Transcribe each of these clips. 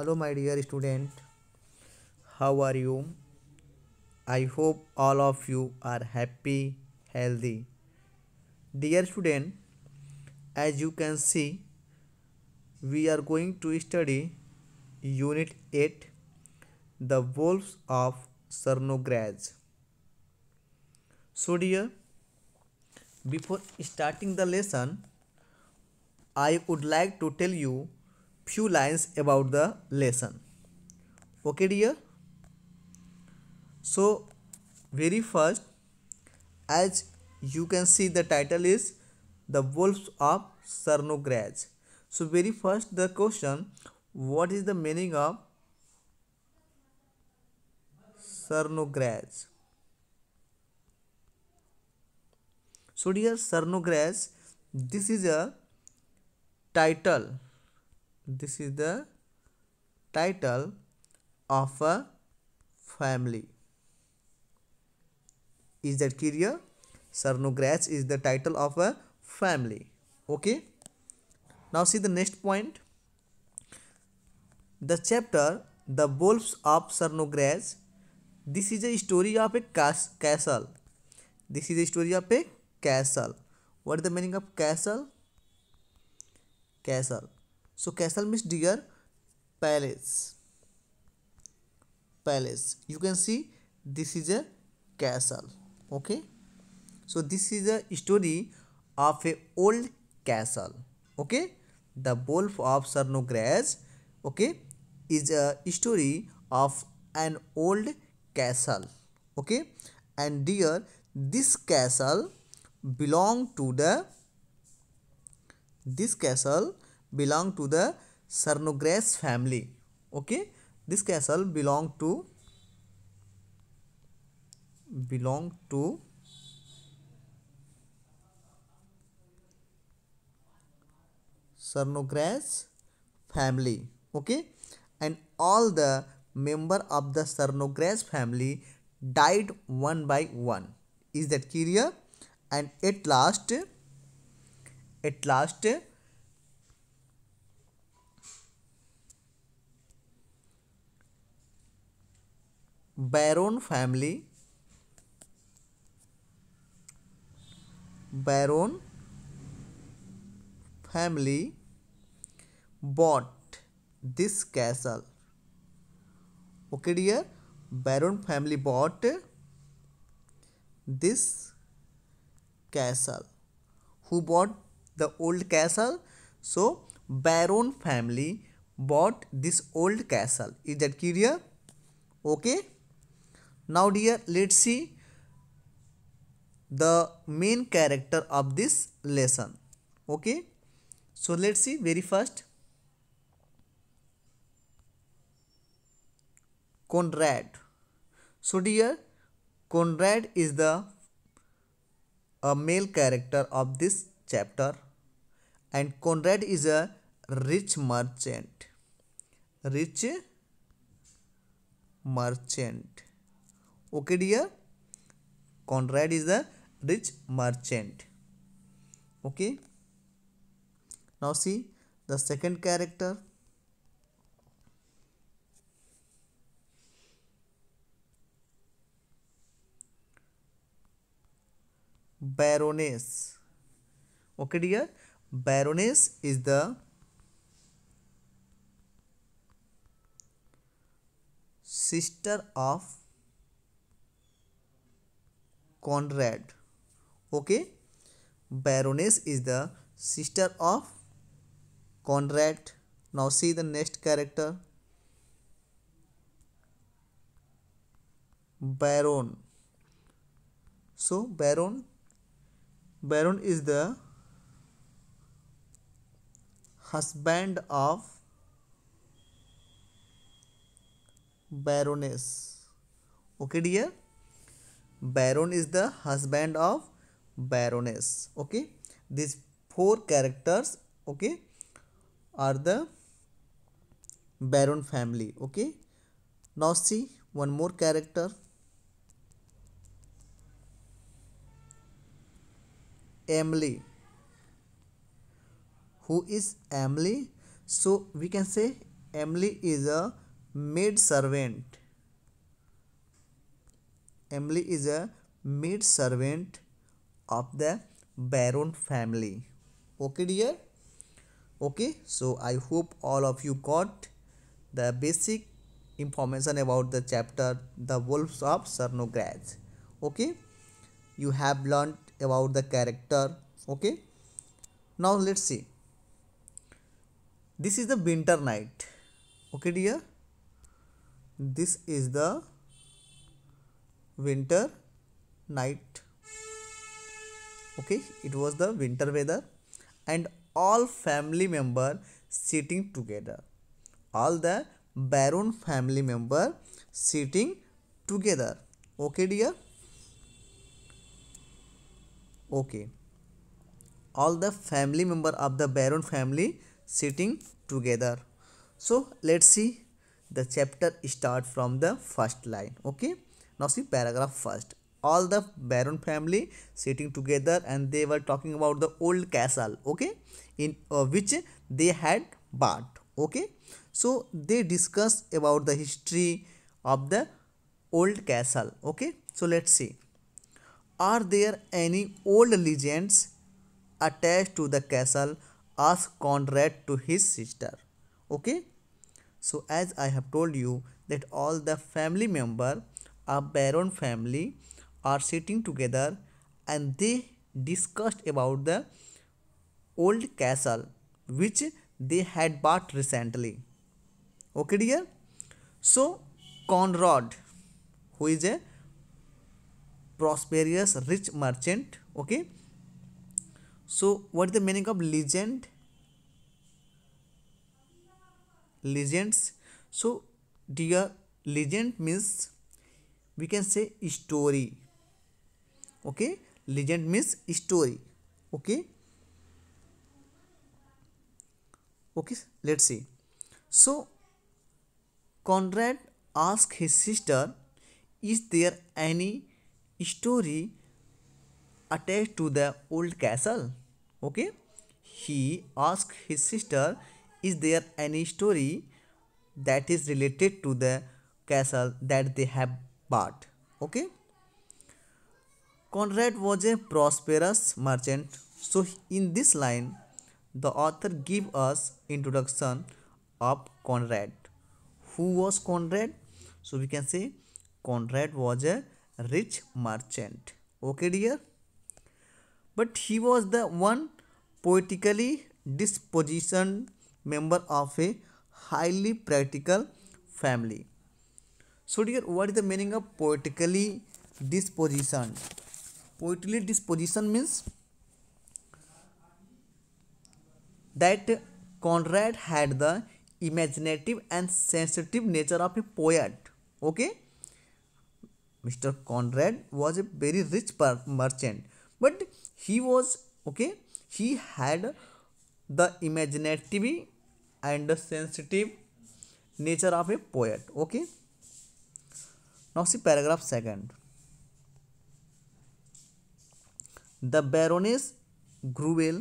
hello my dear student how are you i hope all of you are happy healthy dear student as you can see we are going to study unit 8 the wolves of Cernograd. so dear before starting the lesson i would like to tell you few lines about the lesson okay dear so very first as you can see the title is the wolves of Sarnograj. So very first the question what is the meaning of Sarnograj? So dear Sarnograj this is a title this is the title of a family is that clear sarnograts is the title of a family okay now see the next point the chapter the bulbs of sarnograts this is a story of a castle this is a story of a castle what is the meaning of castle castle So castle means dear palace. Palace. You can see this is a castle. Okay. So this is a story of a old castle. Okay. The Wolf of Sarnograj. Okay. Is a story of an old castle. Okay. And dear this castle belong to the this castle belong to the Sarnogras family. Okay, this castle belong to belong to Sarnogras family. Okay, and all the member of the Sarnogras family died one by one. Is that clear? And at last, at last Baron family Baron family bought this castle okay dear Baron family bought this castle who bought the old castle so Baron family bought this old castle is that clear okay now dear let's see the main character of this lesson okay so let's see very first conrad so dear conrad is the a male character of this chapter and conrad is a rich merchant rich merchant okay dear conrad is the rich merchant okay now see the second character baroness okay dear baroness is the sister of Conrad. Okay, Baroness is the sister of Conrad. Now see the next character. Baron. So Baron. Baron is the husband of Baroness. Okay dear baron is the husband of baroness okay these four characters okay are the baron family okay now see one more character emily who is emily so we can say emily is a maid servant Emily is a maid servant of the Baron family. Okay, dear? Okay, so I hope all of you got the basic information about the chapter The Wolves of Cernograd. Okay, you have learnt about the character. Okay, now let's see. This is the winter night. Okay, dear? This is the winter night okay it was the winter weather and all family member sitting together all the baron family member sitting together okay dear okay all the family member of the baron family sitting together so let's see the chapter start from the first line okay now see paragraph first. All the Baron family sitting together and they were talking about the old castle, okay, in uh, which they had bought, okay. So they discuss about the history of the old castle, okay. So let's see. Are there any old legends attached to the castle? asked Conrad to his sister, okay. So as I have told you that all the family member a baron family are sitting together and they discussed about the old castle which they had bought recently okay dear so conrad who is a prosperous rich merchant okay so what is the meaning of legend legends so dear legend means we can say story okay legend means story okay okay let's see so conrad asked his sister is there any story attached to the old castle okay he asked his sister is there any story that is related to the castle that they have part okay conrad was a prosperous merchant so in this line the author give us introduction of conrad who was conrad so we can say conrad was a rich merchant okay dear but he was the one poetically dispositioned member of a highly practical family so dear what is the meaning of poetically disposition poetically disposition means that conrad had the imaginative and sensitive nature of a poet okay mr conrad was a very rich merchant but he was okay he had the imaginative and the sensitive nature of a poet okay Now see paragraph second. The Baroness Gruel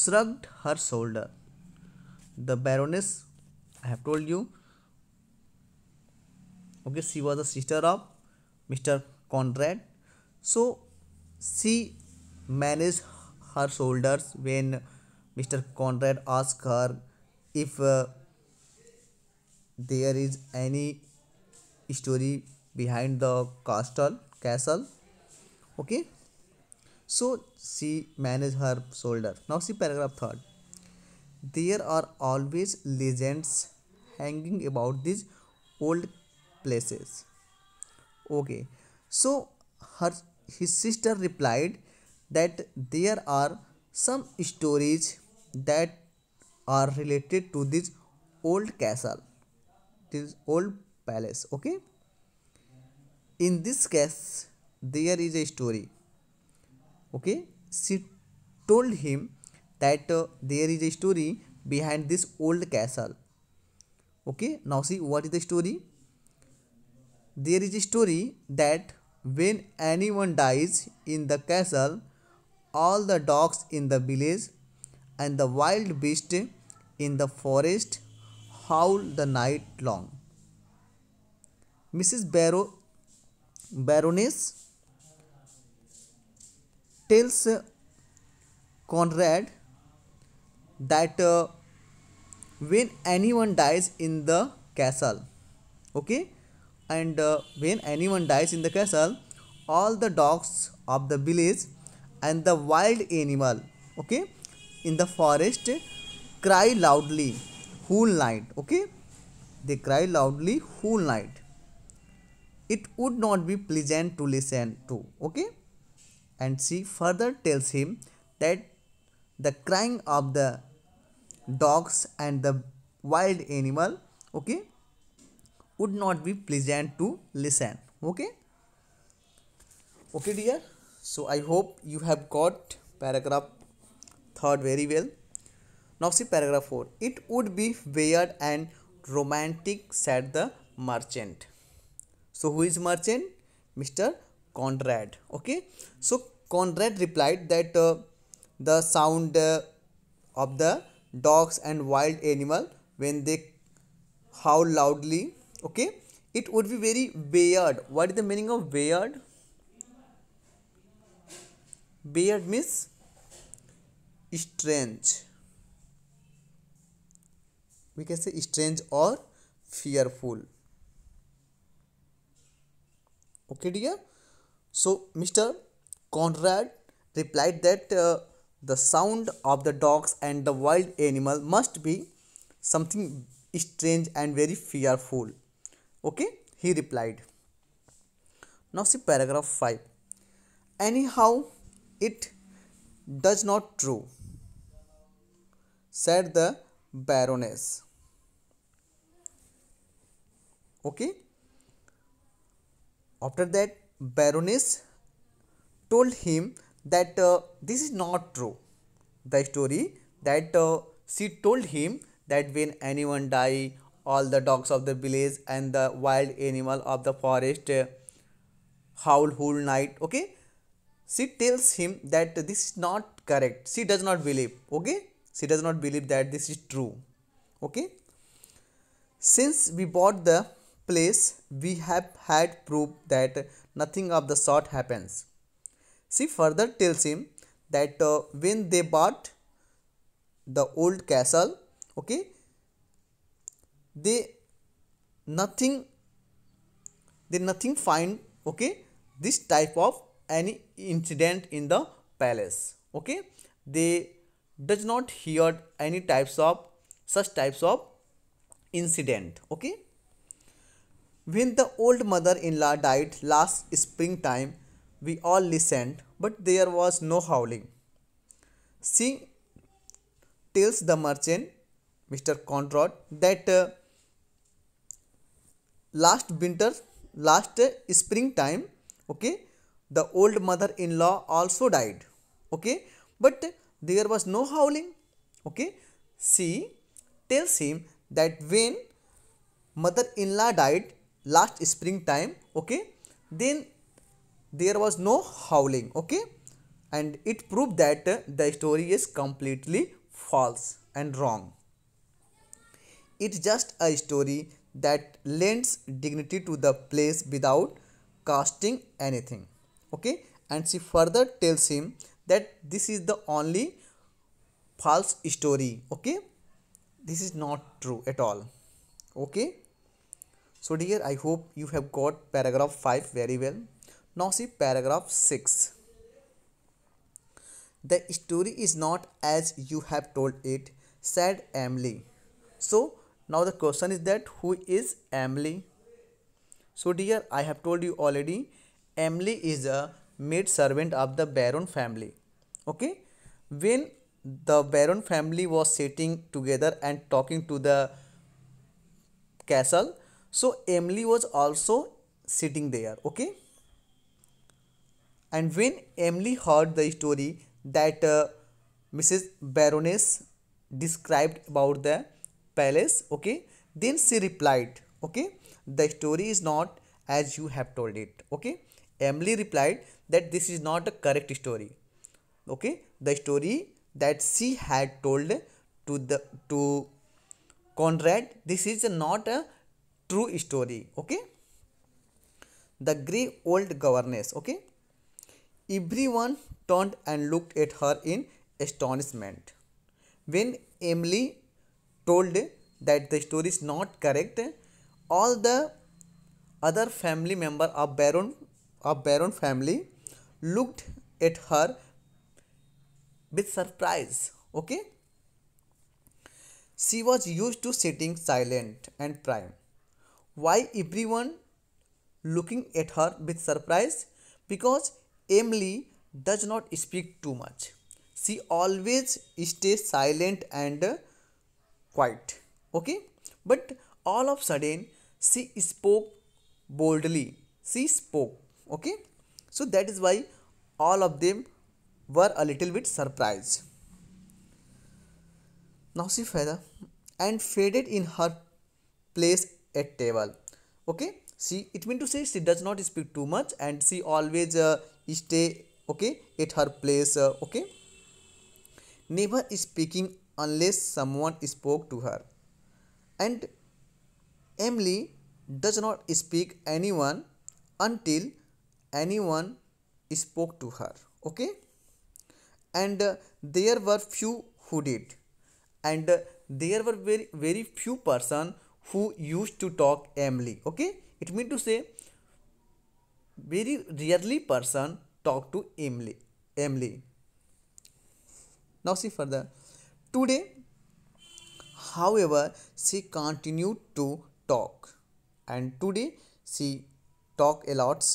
shrugged her shoulder. The Baroness, I have told you, okay, she was the sister of Mr. Conrad. So she managed her shoulders when Mr. Conrad asked her if uh, there is any story behind the castle castle okay so she managed her shoulder now see paragraph third there are always legends hanging about these old places okay so her his sister replied that there are some stories that are related to this old castle this old palace okay in this case there is a story okay she told him that uh, there is a story behind this old castle okay now see what is the story there is a story that when anyone dies in the castle all the dogs in the village and the wild beast in the forest howl the night long mrs barrow Baroness tells Conrad that uh, when anyone dies in the castle, okay, and uh, when anyone dies in the castle, all the dogs of the village and the wild animal, okay, in the forest cry loudly whole night, okay, they cry loudly whole night it would not be pleasant to listen to. Okay? And she further tells him that the crying of the dogs and the wild animal, okay, would not be pleasant to listen. Okay? Okay, dear. So I hope you have got paragraph third very well. Now see paragraph 4. It would be weird and romantic, said the merchant. So who is merchant? Mr. Conrad. Okay. So Conrad replied that uh, the sound uh, of the dogs and wild animal when they howl loudly. Okay. It would be very weird. What is the meaning of weird? Weird means strange. We can say strange or fearful okay dear so mr conrad replied that uh, the sound of the dogs and the wild animal must be something strange and very fearful okay he replied now see paragraph 5 anyhow it does not true said the baroness okay after that, Baroness told him that uh, this is not true. The story that uh, she told him that when anyone die, all the dogs of the village and the wild animal of the forest uh, howl whole night. Okay, she tells him that this is not correct. She does not believe. Okay, she does not believe that this is true. Okay, since we bought the place we have had proof that nothing of the sort happens. She further tells him that uh, when they bought the old castle, okay, they nothing they nothing find okay this type of any incident in the palace okay they does not hear any types of such types of incident okay when the old mother in law died last springtime, we all listened, but there was no howling. She tells the merchant, Mr. Conrad, that uh, last winter, last uh, springtime, okay, the old mother in law also died, okay, but there was no howling, okay. She tells him that when mother in law died, last springtime okay then there was no howling okay and it proved that the story is completely false and wrong it's just a story that lends dignity to the place without casting anything okay and she further tells him that this is the only false story okay this is not true at all okay so dear i hope you have got paragraph 5 very well now see paragraph 6 the story is not as you have told it said emily so now the question is that who is emily so dear i have told you already emily is a maid servant of the baron family okay when the baron family was sitting together and talking to the castle so Emily was also sitting there, okay? And when Emily heard the story that uh, Mrs. Baroness described about the palace, okay, then she replied, okay, the story is not as you have told it, okay? Emily replied that this is not a correct story, okay? The story that she had told to the to Conrad, this is not a true story okay the grey old governess okay everyone turned and looked at her in astonishment when emily told that the story is not correct all the other family member of baron of baron family looked at her with surprise okay she was used to sitting silent and prime why everyone looking at her with surprise? Because Emily does not speak too much. She always stays silent and quiet. Okay? But all of a sudden, she spoke boldly. She spoke. Okay? So that is why all of them were a little bit surprised. Now see Feda and faded in her place at table okay she it means to say she does not speak too much and she always uh, stay okay at her place uh, okay never speaking unless someone spoke to her and emily does not speak anyone until anyone spoke to her okay and uh, there were few who did and uh, there were very very few person who used to talk amly okay it means to say very rarely person talk to amly amly now see further today however she continued to talk and today she talk a lot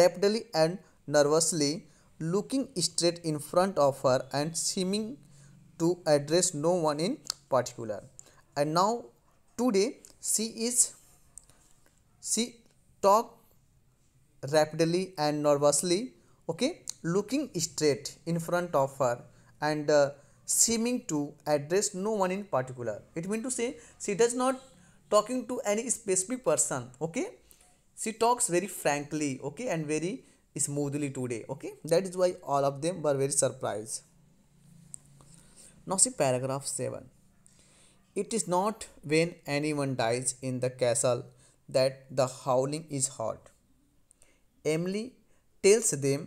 rapidly and nervously looking straight in front of her and seeming to address no one in particular and now Today she is she talk rapidly and nervously okay looking straight in front of her and uh, seeming to address no one in particular it means to say she does not talking to any specific person okay she talks very frankly okay and very smoothly today okay that is why all of them were very surprised now see paragraph 7 it is not when anyone dies in the castle that the howling is heard. Emily tells them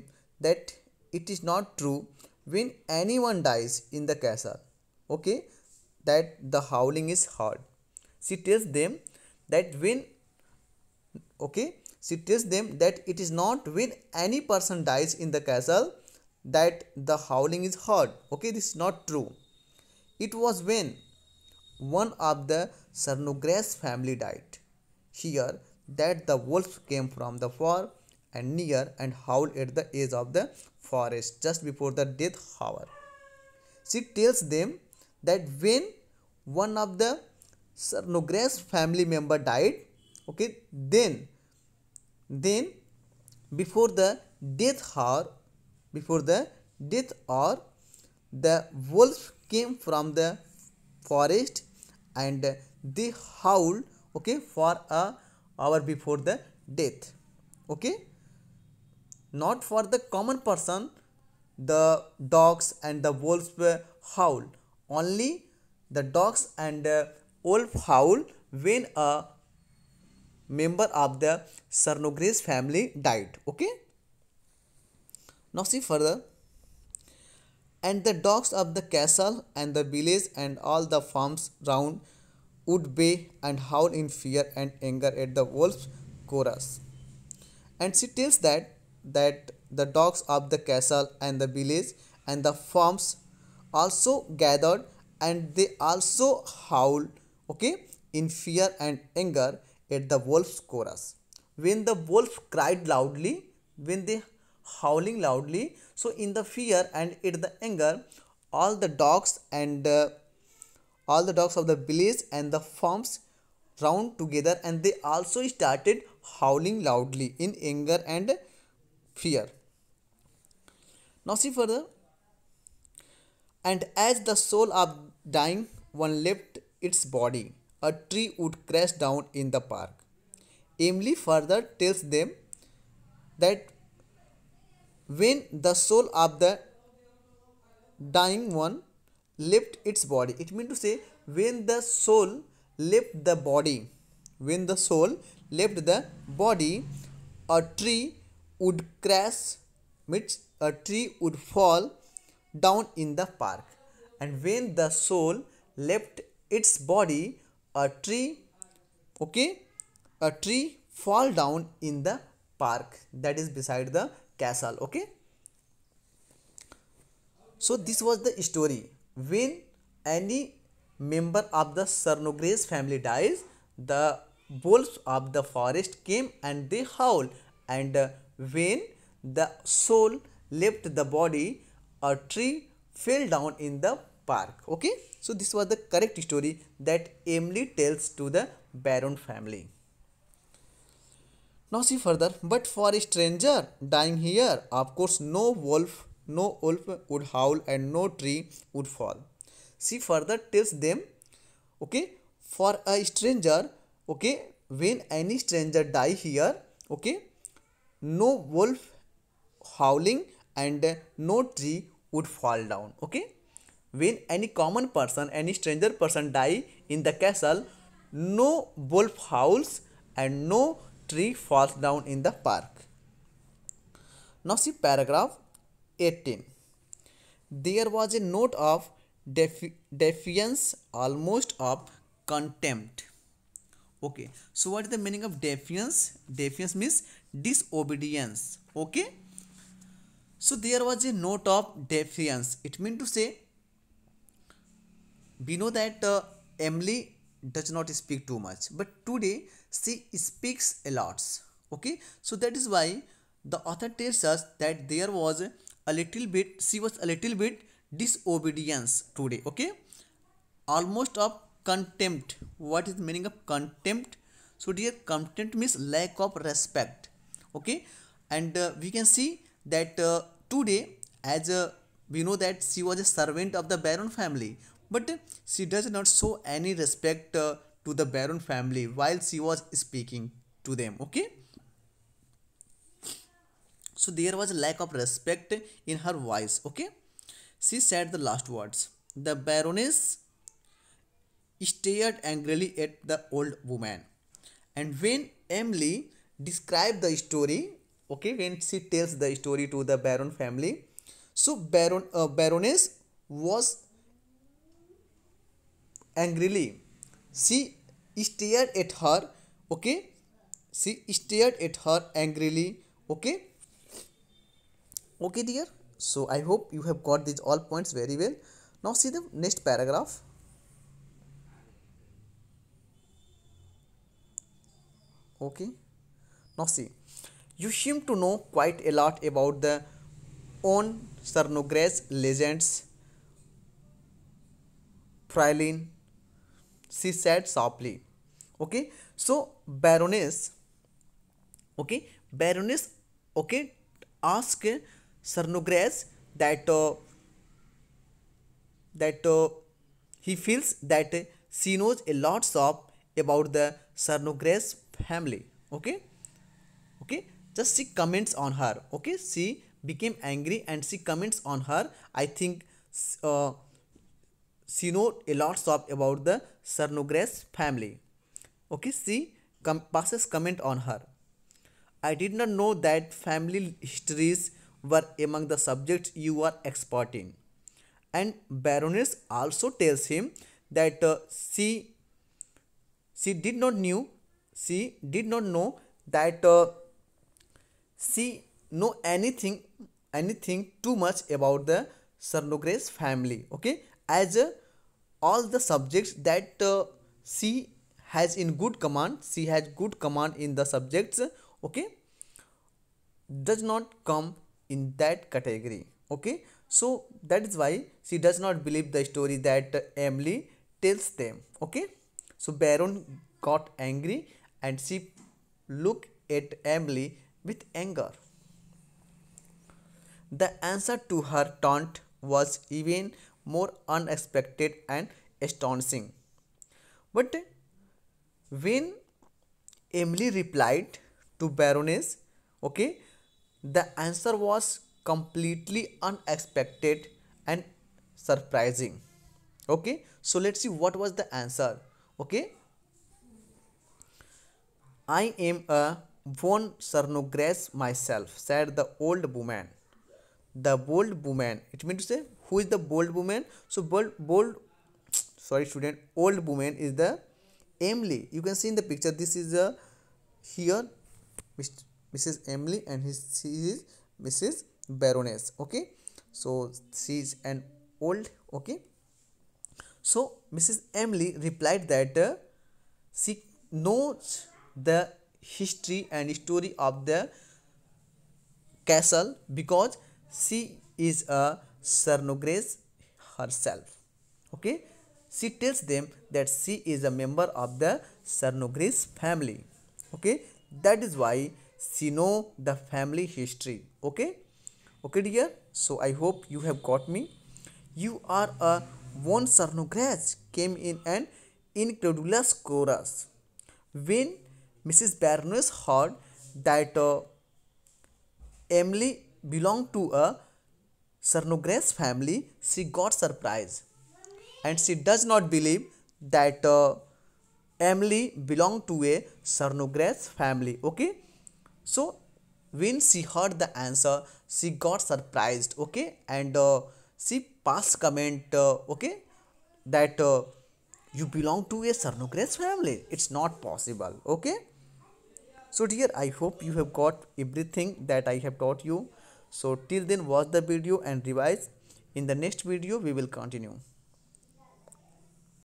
that it is not true when anyone dies in the castle, okay, that the howling is heard. She tells them that when, okay, she tells them that it is not when any person dies in the castle that the howling is heard, okay, this is not true. It was when one of the Cernogras family died. Here that the wolves came from the far and near and howled at the edge of the forest just before the death hour. She tells them that when one of the Cernogras family member died, okay, then then before the death hour, before the death hour, the wolves came from the forest and they howl okay for a uh, hour before the death okay not for the common person the dogs and the wolves were howl only the dogs and uh, wolf howl when a member of the sarnogris family died okay now see further and the docks of the castle and the village and all the farms round would bay and howl in fear and anger at the wolf's chorus. And she tells that that the dogs of the castle and the village and the farms also gathered and they also howled okay in fear and anger at the wolf's chorus. When the wolf cried loudly, when they howling loudly, so in the fear and in the anger all the dogs and uh, all the dogs of the village and the farms round together and they also started howling loudly in anger and fear now see further and as the soul of dying one left its body a tree would crash down in the park Emily further tells them that when the soul of the dying one left its body it means to say when the soul left the body when the soul left the body a tree would crash which a tree would fall down in the park and when the soul left its body a tree okay a tree fall down in the park that is beside the Castle. Okay. So this was the story. When any member of the Cernogres family dies, the wolves of the forest came and they howl. And uh, when the soul left the body, a tree fell down in the park. Okay. So this was the correct story that Emily tells to the Baron family. Now see further, but for a stranger dying here, of course no wolf, no wolf would howl and no tree would fall. See further tells them, okay, for a stranger, okay, when any stranger die here, okay, no wolf howling and no tree would fall down, okay. When any common person, any stranger person die in the castle, no wolf howls and no tree falls down in the park. Now see paragraph 18. There was a note of defi defiance almost of contempt. Okay, so what is the meaning of defiance? Defiance means disobedience. Okay, so there was a note of defiance. It means to say, we know that uh, Emily does not speak too much but today she speaks a lot okay so that is why the author tells us that there was a little bit she was a little bit disobedience today okay almost of contempt what is the meaning of contempt so dear contempt means lack of respect okay and uh, we can see that uh, today as uh, we know that she was a servant of the baron family but she does not show any respect uh, to the Baron family while she was speaking to them. Okay. So there was a lack of respect in her voice. Okay. She said the last words. The Baroness stared angrily at the old woman. And when Emily described the story, okay, when she tells the story to the Baron family, so Baron uh, Baroness was angrily. She stared at her, okay? She stared at her angrily, okay? Okay, dear? So, I hope you have got these all points very well. Now, see the next paragraph. Okay? Now, see. You seem to know quite a lot about the own Cernogres legends, Frylin, she said sharply. Okay, so Baroness, okay, Baroness, okay, ask Sarnogres that uh, that uh, he feels that she knows a lot of about the Sarnogres family. Okay, okay, just she comments on her. Okay, she became angry and she comments on her. I think. Uh, she know a lot of about the Sarnugres family. Okay, she com passes comment on her. I did not know that family histories were among the subjects you are expert in. And Baroness also tells him that uh, she she did not knew she did not know that uh, she know anything anything too much about the Sarnogres family. Okay, as uh, all the subjects that uh, she has in good command she has good command in the subjects okay does not come in that category okay so that is why she does not believe the story that emily tells them okay so baron got angry and she looked at emily with anger the answer to her taunt was even more unexpected and astonishing. But when Emily replied to Baroness, okay, the answer was completely unexpected and surprising. Okay, so let's see what was the answer. Okay, I am a von Sarnogres myself, said the old woman. The old woman, it means to say who is the bold woman so bold bold sorry student old woman is the emily you can see in the picture this is the here mrs emily and his she is mrs baroness okay so she is an old okay so mrs emily replied that uh, she knows the history and story of the castle because she is a Sarnogres herself. Okay, she tells them that she is a member of the Sarnogres family. Okay, that is why she know the family history. Okay, okay dear. So I hope you have got me. You are a one Sarnogres came in an incredulous chorus when Mrs. Baroness heard that uh, Emily belonged to a Sarnogre's family, she got surprised and she does not believe that uh, Emily belonged to a Sarnogre's family. Okay. So when she heard the answer, she got surprised. Okay. And uh, she passed comment. Uh, okay. That uh, you belong to a Sarnogre's family. It's not possible. Okay. So dear, I hope you have got everything that I have taught you. So till then watch the video and revise. In the next video we will continue.